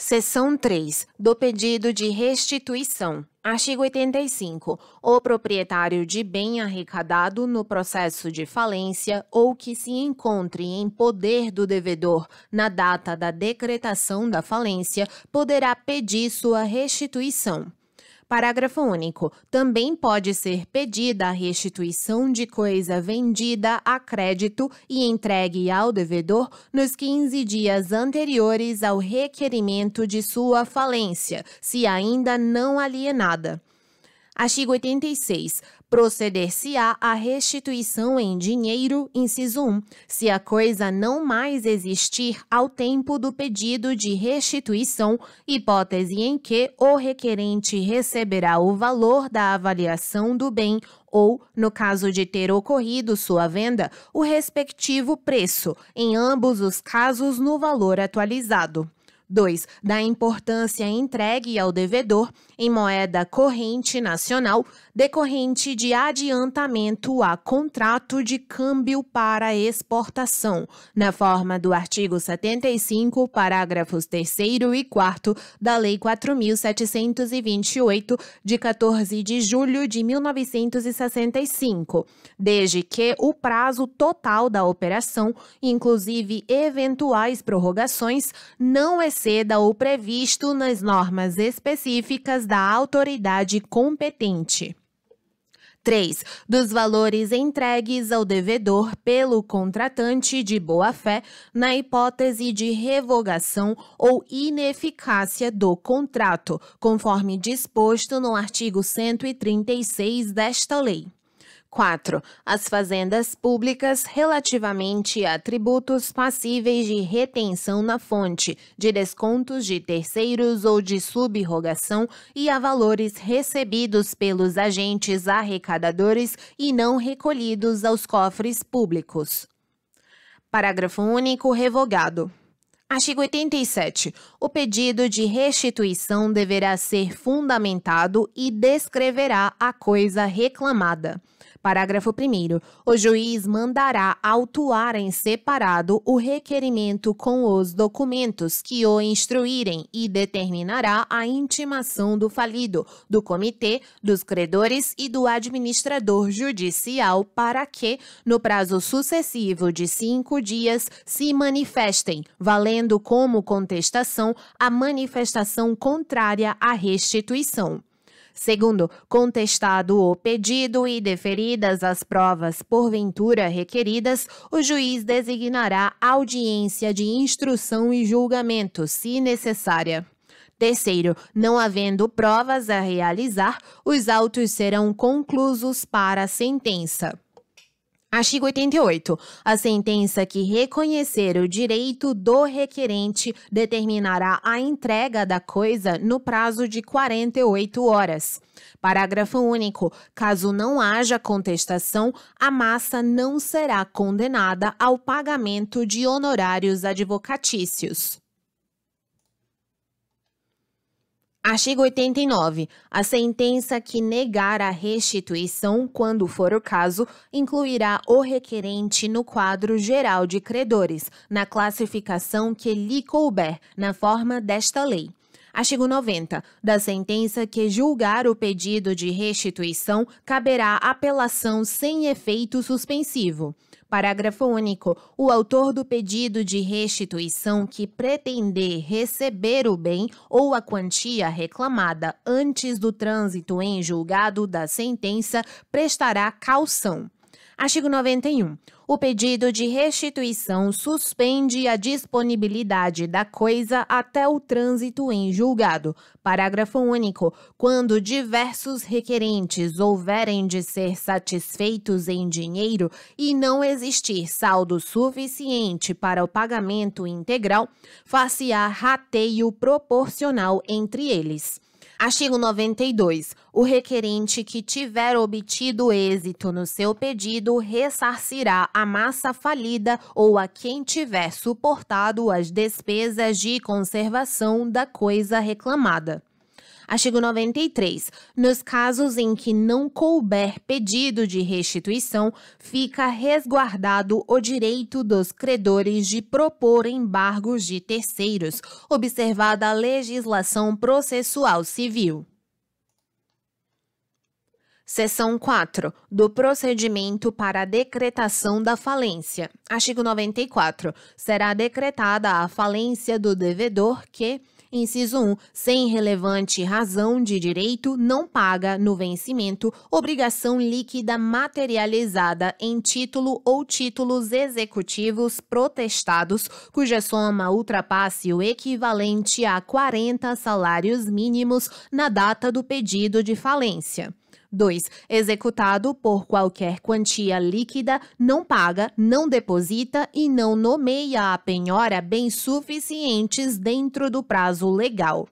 Seção 3. Do pedido de restituição. Artigo 85. O proprietário de bem arrecadado no processo de falência ou que se encontre em poder do devedor na data da decretação da falência poderá pedir sua restituição. Parágrafo único. Também pode ser pedida a restituição de coisa vendida a crédito e entregue ao devedor nos 15 dias anteriores ao requerimento de sua falência, se ainda não alienada. Artigo 86 proceder-se-á à restituição em dinheiro, inciso 1, se a coisa não mais existir ao tempo do pedido de restituição, hipótese em que o requerente receberá o valor da avaliação do bem ou, no caso de ter ocorrido sua venda, o respectivo preço, em ambos os casos no valor atualizado. 2. Da importância entregue ao devedor em moeda corrente nacional decorrente de adiantamento a contrato de câmbio para exportação, na forma do artigo 75, parágrafos 3 e 4 da Lei 4728 de 14 de julho de 1965, desde que o prazo total da operação, inclusive eventuais prorrogações, não exceda o previsto nas normas específicas da autoridade competente. 3. Dos valores entregues ao devedor pelo contratante de boa-fé na hipótese de revogação ou ineficácia do contrato, conforme disposto no artigo 136 desta lei. 4. As fazendas públicas relativamente a tributos passíveis de retenção na fonte, de descontos de terceiros ou de subrogação e a valores recebidos pelos agentes arrecadadores e não recolhidos aos cofres públicos. Parágrafo único revogado. Artigo 87. O pedido de restituição deverá ser fundamentado e descreverá a coisa reclamada. Parágrafo 1. O juiz mandará autuar em separado o requerimento com os documentos que o instruírem e determinará a intimação do falido, do comitê, dos credores e do administrador judicial para que, no prazo sucessivo de cinco dias, se manifestem, valendo como contestação a manifestação contrária à restituição. Segundo, contestado o pedido e deferidas as provas porventura requeridas, o juiz designará audiência de instrução e julgamento, se necessária. Terceiro, não havendo provas a realizar, os autos serão conclusos para a sentença. Artigo 88. A sentença que reconhecer o direito do requerente determinará a entrega da coisa no prazo de 48 horas. Parágrafo único. Caso não haja contestação, a massa não será condenada ao pagamento de honorários advocatícios. Artigo 89. A sentença que negar a restituição, quando for o caso, incluirá o requerente no quadro geral de credores, na classificação que lhe couber, na forma desta lei. Artigo 90. Da sentença que julgar o pedido de restituição, caberá apelação sem efeito suspensivo. Parágrafo único. O autor do pedido de restituição que pretender receber o bem ou a quantia reclamada antes do trânsito em julgado da sentença prestará caução. Artigo 91. O pedido de restituição suspende a disponibilidade da coisa até o trânsito em julgado. Parágrafo único. Quando diversos requerentes houverem de ser satisfeitos em dinheiro e não existir saldo suficiente para o pagamento integral, far-se-á rateio proporcional entre eles. Artigo 92. O requerente que tiver obtido êxito no seu pedido ressarcirá a massa falida ou a quem tiver suportado as despesas de conservação da coisa reclamada. Artigo 93. Nos casos em que não couber pedido de restituição, fica resguardado o direito dos credores de propor embargos de terceiros, observada a legislação processual civil. Seção 4. Do procedimento para a decretação da falência. Artigo 94. Será decretada a falência do devedor que Inciso 1. Sem relevante razão de direito, não paga, no vencimento, obrigação líquida materializada em título ou títulos executivos protestados, cuja soma ultrapasse o equivalente a 40 salários mínimos na data do pedido de falência. 2. Executado por qualquer quantia líquida, não paga, não deposita e não nomeia a penhora bens suficientes dentro do prazo legal.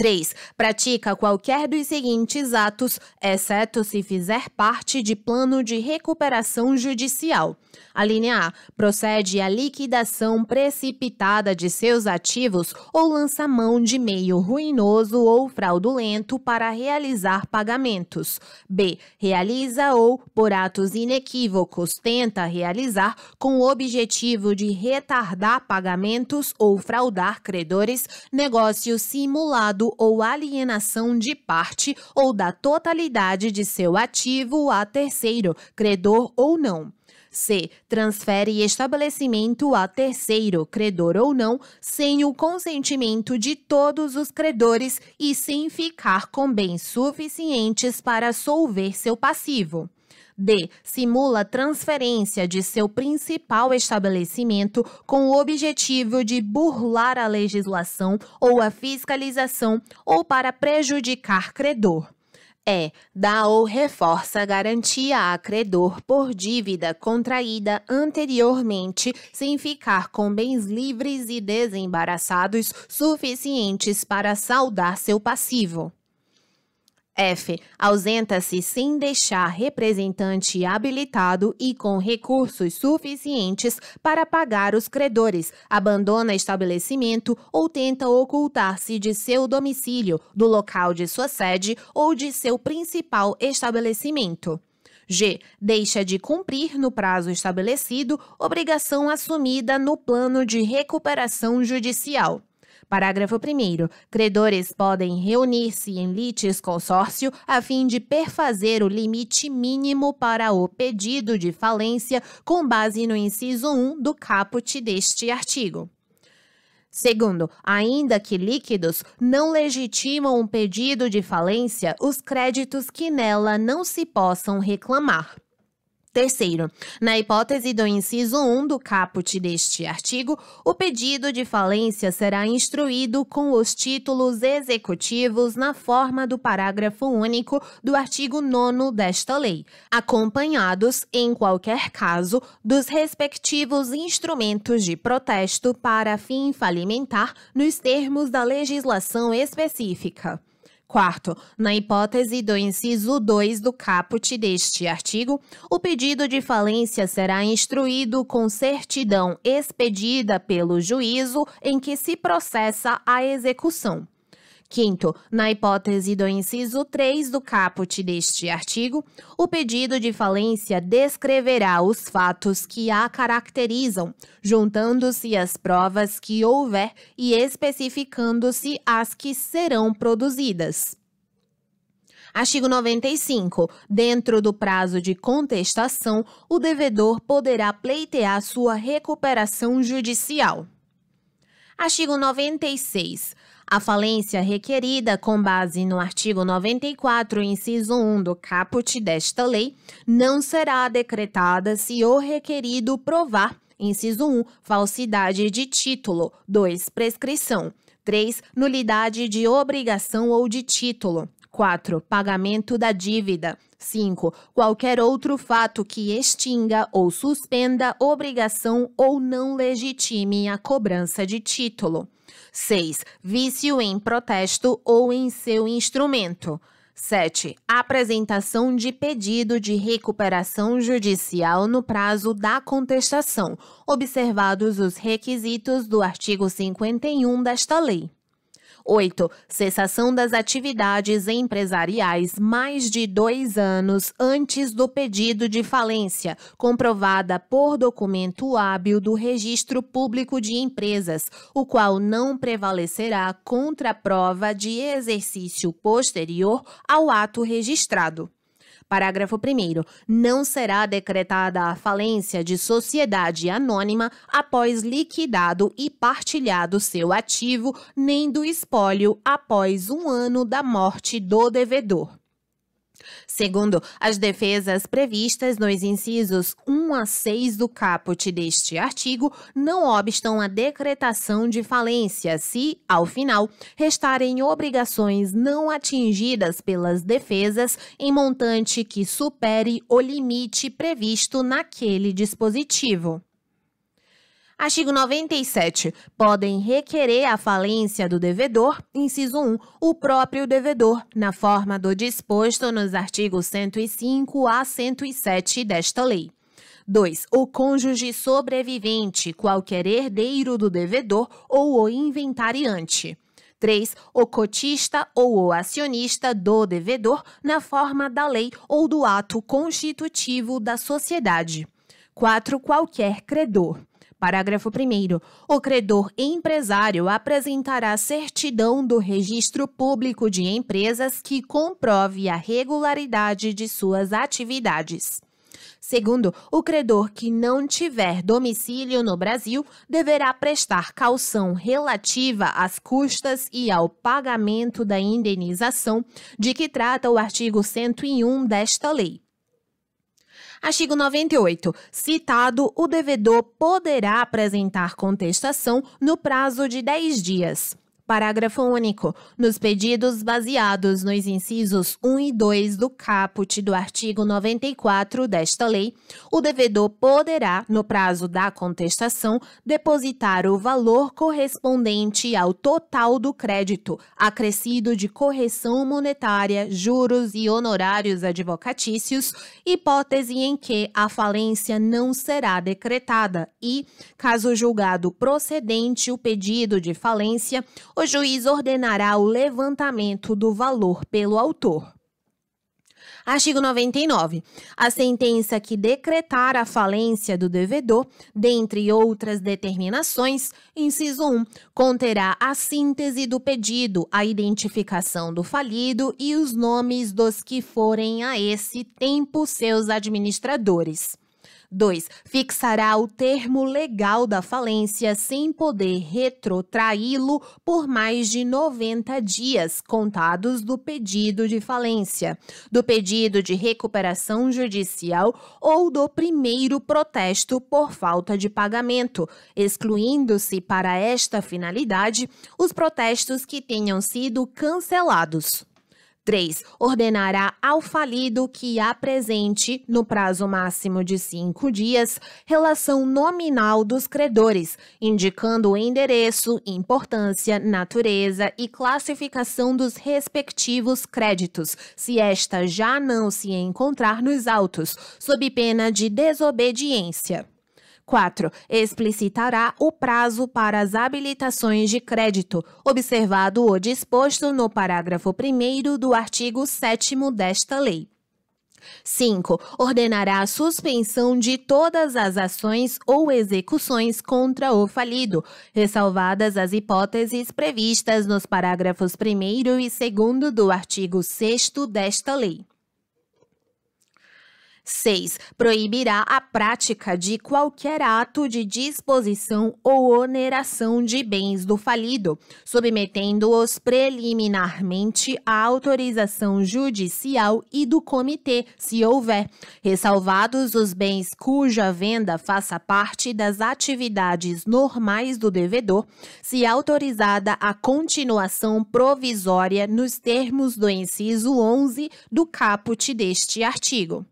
3. Pratica qualquer dos seguintes atos, exceto se fizer parte de plano de recuperação judicial. A linha A. Procede à liquidação precipitada de seus ativos ou lança mão de meio ruinoso ou fraudulento para realizar pagamentos. B. Realiza ou, por atos inequívocos, tenta realizar com o objetivo de retardar pagamentos ou fraudar credores, negócio simulado ou alienação de parte ou da totalidade de seu ativo a terceiro, credor ou não. C. Transfere estabelecimento a terceiro, credor ou não, sem o consentimento de todos os credores e sem ficar com bens suficientes para solver seu passivo. D. Simula transferência de seu principal estabelecimento com o objetivo de burlar a legislação ou a fiscalização ou para prejudicar credor. E. Dá ou reforça garantia a credor por dívida contraída anteriormente sem ficar com bens livres e desembaraçados suficientes para saldar seu passivo. F. Ausenta-se sem deixar representante habilitado e com recursos suficientes para pagar os credores, abandona estabelecimento ou tenta ocultar-se de seu domicílio, do local de sua sede ou de seu principal estabelecimento. G. Deixa de cumprir no prazo estabelecido obrigação assumida no plano de recuperação judicial. Parágrafo 1. Credores podem reunir-se em litisconsórcio a fim de perfazer o limite mínimo para o pedido de falência com base no inciso 1 do caput deste artigo. Segundo, ainda que líquidos, não legitimam um pedido de falência os créditos que nela não se possam reclamar. Terceiro, na hipótese do inciso 1 do caput deste artigo, o pedido de falência será instruído com os títulos executivos na forma do parágrafo único do artigo 9 desta lei, acompanhados, em qualquer caso, dos respectivos instrumentos de protesto para fim falimentar nos termos da legislação específica. Quarto, na hipótese do inciso 2 do caput deste artigo, o pedido de falência será instruído com certidão expedida pelo juízo em que se processa a execução. Quinto, na hipótese do inciso 3 do caput deste artigo, o pedido de falência descreverá os fatos que a caracterizam, juntando-se as provas que houver e especificando-se as que serão produzidas. Artigo 95. Dentro do prazo de contestação, o devedor poderá pleitear sua recuperação judicial. Artigo 96. A falência requerida com base no artigo 94, inciso 1 do caput desta lei, não será decretada se o requerido provar, inciso 1, falsidade de título, 2, prescrição, 3, nulidade de obrigação ou de título, 4. Pagamento da dívida. 5. Qualquer outro fato que extinga ou suspenda obrigação ou não legitime a cobrança de título. 6. Vício em protesto ou em seu instrumento. 7. Apresentação de pedido de recuperação judicial no prazo da contestação, observados os requisitos do artigo 51 desta lei. 8. Cessação das atividades empresariais mais de dois anos antes do pedido de falência, comprovada por documento hábil do Registro Público de Empresas, o qual não prevalecerá contra a prova de exercício posterior ao ato registrado. Parágrafo 1. Não será decretada a falência de sociedade anônima após liquidado e partilhado seu ativo, nem do espólio após um ano da morte do devedor. Segundo as defesas previstas nos incisos 1 a 6 do caput deste artigo, não obstam a decretação de falência se, ao final, restarem obrigações não atingidas pelas defesas em montante que supere o limite previsto naquele dispositivo. Artigo 97. Podem requerer a falência do devedor, inciso 1, o próprio devedor, na forma do disposto nos artigos 105 a 107 desta lei. 2. O cônjuge sobrevivente, qualquer herdeiro do devedor ou o inventariante. 3. O cotista ou o acionista do devedor na forma da lei ou do ato constitutivo da sociedade. 4. Qualquer credor. Parágrafo 1. O credor empresário apresentará certidão do registro público de empresas que comprove a regularidade de suas atividades. Segundo, o credor que não tiver domicílio no Brasil deverá prestar caução relativa às custas e ao pagamento da indenização de que trata o artigo 101 desta lei. Artigo 98. Citado, o devedor poderá apresentar contestação no prazo de 10 dias. Parágrafo único. Nos pedidos baseados nos incisos 1 e 2 do caput do artigo 94 desta lei, o devedor poderá, no prazo da contestação, depositar o valor correspondente ao total do crédito, acrescido de correção monetária, juros e honorários advocatícios, hipótese em que a falência não será decretada e, caso julgado procedente o pedido de falência, o juiz ordenará o levantamento do valor pelo autor. Artigo 99. A sentença que decretar a falência do devedor, dentre outras determinações, inciso 1, conterá a síntese do pedido, a identificação do falido e os nomes dos que forem a esse tempo seus administradores. 2. Fixará o termo legal da falência sem poder retrotraí-lo por mais de 90 dias contados do pedido de falência, do pedido de recuperação judicial ou do primeiro protesto por falta de pagamento, excluindo-se para esta finalidade os protestos que tenham sido cancelados. 3. Ordenará ao falido que apresente, no prazo máximo de cinco dias, relação nominal dos credores, indicando o endereço, importância, natureza e classificação dos respectivos créditos, se esta já não se encontrar nos autos, sob pena de desobediência. 4. Explicitará o prazo para as habilitações de crédito, observado o disposto no parágrafo 1 do artigo 7 desta lei. 5. Ordenará a suspensão de todas as ações ou execuções contra o falido, ressalvadas as hipóteses previstas nos parágrafos 1 e 2 do artigo 6 desta lei. 6. Proibirá a prática de qualquer ato de disposição ou oneração de bens do falido, submetendo-os preliminarmente à autorização judicial e do comitê, se houver, ressalvados os bens cuja venda faça parte das atividades normais do devedor, se autorizada a continuação provisória nos termos do inciso 11 do caput deste artigo.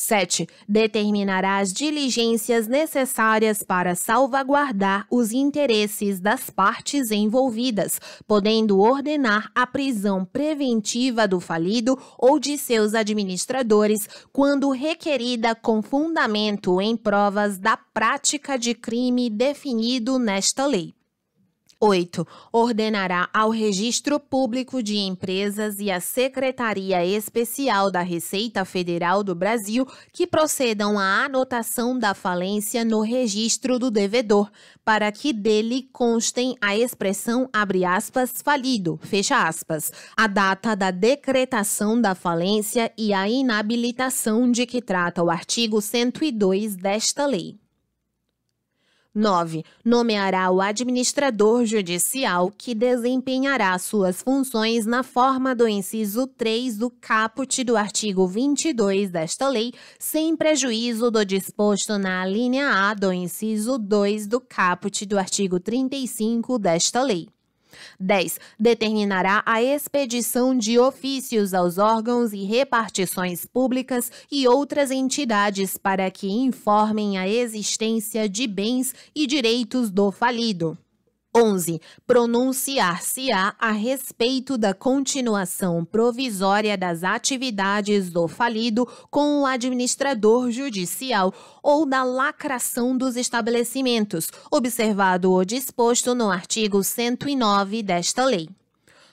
7. Determinará as diligências necessárias para salvaguardar os interesses das partes envolvidas, podendo ordenar a prisão preventiva do falido ou de seus administradores quando requerida com fundamento em provas da prática de crime definido nesta lei. 8. Ordenará ao Registro Público de Empresas e à Secretaria Especial da Receita Federal do Brasil que procedam à anotação da falência no registro do devedor, para que dele constem a expressão abre aspas falido, fecha aspas, a data da decretação da falência e a inabilitação de que trata o artigo 102 desta lei. 9. Nomeará o administrador judicial que desempenhará suas funções na forma do inciso 3 do caput do artigo 22 desta lei, sem prejuízo do disposto na linha A do inciso 2 do caput do artigo 35 desta lei. 10. Determinará a expedição de ofícios aos órgãos e repartições públicas e outras entidades para que informem a existência de bens e direitos do falido. 11. Pronunciar-se-á a respeito da continuação provisória das atividades do falido com o administrador judicial ou da lacração dos estabelecimentos, observado o disposto no artigo 109 desta lei.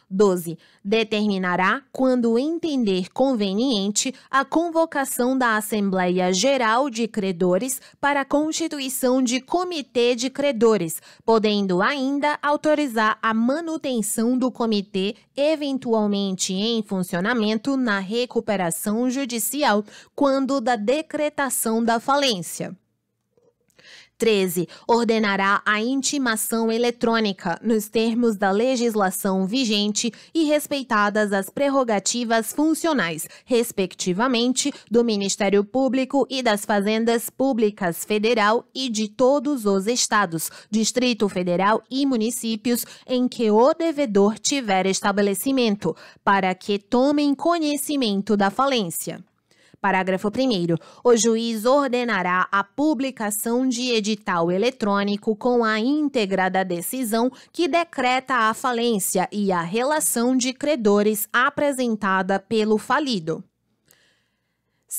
12. Determinará, quando entender conveniente, a convocação da Assembleia Geral de Credores para a constituição de Comitê de Credores, podendo ainda autorizar a manutenção do comitê, eventualmente em funcionamento, na recuperação judicial, quando da decretação da falência. 13 ordenará a intimação eletrônica nos termos da legislação vigente e respeitadas as prerrogativas funcionais, respectivamente, do Ministério Público e das Fazendas Públicas Federal e de todos os estados, Distrito Federal e municípios em que o devedor tiver estabelecimento, para que tomem conhecimento da falência. Parágrafo 1. O juiz ordenará a publicação de edital eletrônico com a íntegra da decisão que decreta a falência e a relação de credores apresentada pelo falido.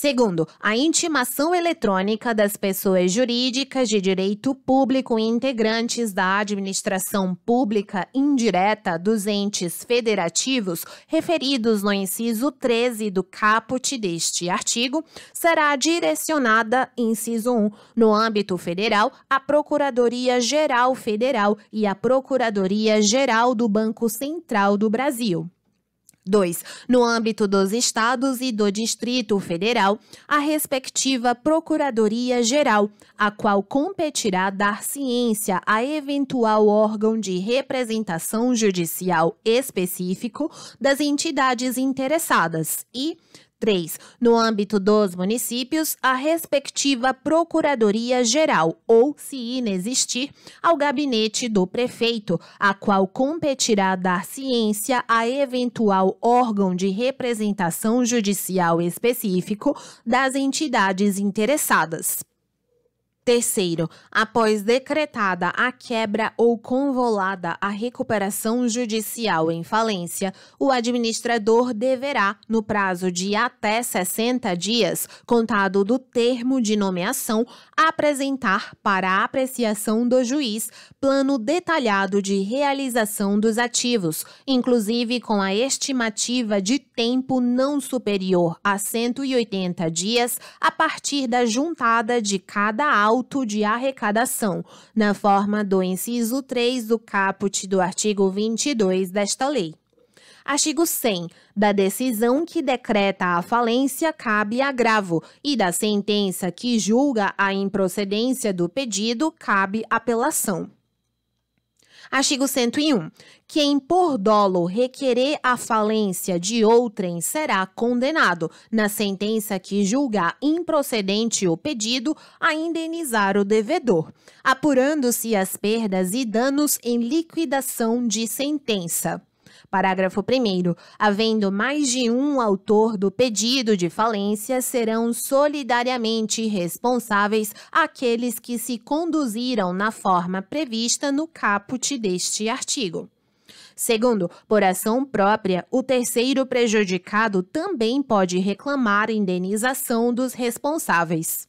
Segundo, a intimação eletrônica das pessoas jurídicas de direito público e integrantes da administração pública indireta dos entes federativos referidos no inciso 13 do caput deste artigo será direcionada, inciso 1, no âmbito federal, à Procuradoria-Geral Federal e à Procuradoria-Geral do Banco Central do Brasil. 2. No âmbito dos estados e do Distrito Federal, a respectiva Procuradoria Geral, a qual competirá dar ciência a eventual órgão de representação judicial específico das entidades interessadas e 3. No âmbito dos municípios, a respectiva Procuradoria-Geral, ou, se inexistir, ao gabinete do prefeito, a qual competirá dar ciência a eventual órgão de representação judicial específico das entidades interessadas. Terceiro, após decretada a quebra ou convolada a recuperação judicial em falência, o administrador deverá, no prazo de até 60 dias, contado do termo de nomeação, apresentar para a apreciação do juiz plano detalhado de realização dos ativos, inclusive com a estimativa de tempo não superior a 180 dias a partir da juntada de cada auto alto de arrecadação, na forma do inciso 3 do caput do artigo 22 desta lei. Artigo 100. Da decisão que decreta a falência cabe agravo e da sentença que julga a improcedência do pedido cabe apelação. Artigo 101. Quem por dolo requerer a falência de outrem será condenado, na sentença que julgar improcedente o pedido, a indenizar o devedor, apurando-se as perdas e danos em liquidação de sentença. Parágrafo 1. Havendo mais de um autor do pedido de falência, serão solidariamente responsáveis aqueles que se conduziram na forma prevista no caput deste artigo. Segundo, por ação própria, o terceiro prejudicado também pode reclamar indenização dos responsáveis.